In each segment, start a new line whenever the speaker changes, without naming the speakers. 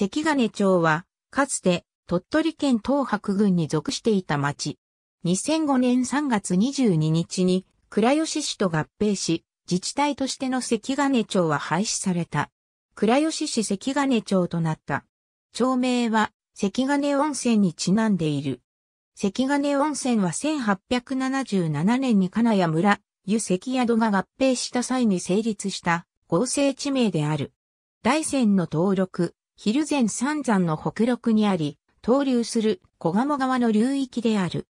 関金町は、かつて、鳥取県東白郡に属していた町。2005年3月22日に、倉吉市と合併し、自治体としての関金町は廃止された。倉吉市関金町となった。町名は、関金温泉にちなんでいる。関金温泉は1877年に金谷村、湯関宿が合併した際に成立した合成地名である。大山の登録、ヒルゼン三山の北麓にあり、東流する小鴨川の流域である。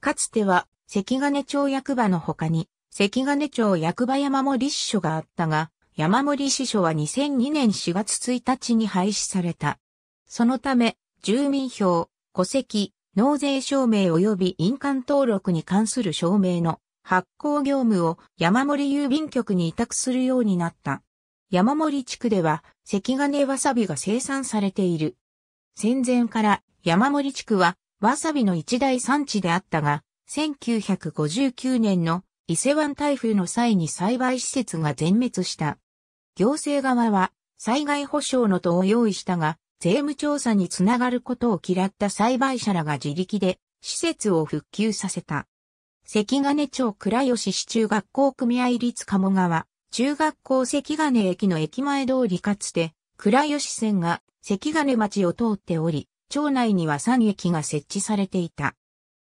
かつては、関金町役場の他に、関金町役場山森支所があったが、山森支所は2002年4月1日に廃止された。そのため、住民票、戸籍、納税証明及び印鑑登録に関する証明の発行業務を山森郵便局に委託するようになった。山森地区では赤金わさびが生産されている。戦前から山森地区はわさびの一大産地であったが、1959年の伊勢湾台風の際に栽培施設が全滅した。行政側は災害保障の等を用意したが、税務調査につながることを嫌った栽培者らが自力で施設を復旧させた。関金町倉吉市中学校組合立鴨川中学校関金駅の駅前通りかつて、倉吉線が関金町を通っており、町内には3駅が設置されていた。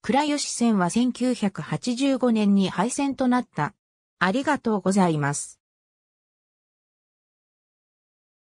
倉吉線は1985年に廃線となった。ありがとうございます。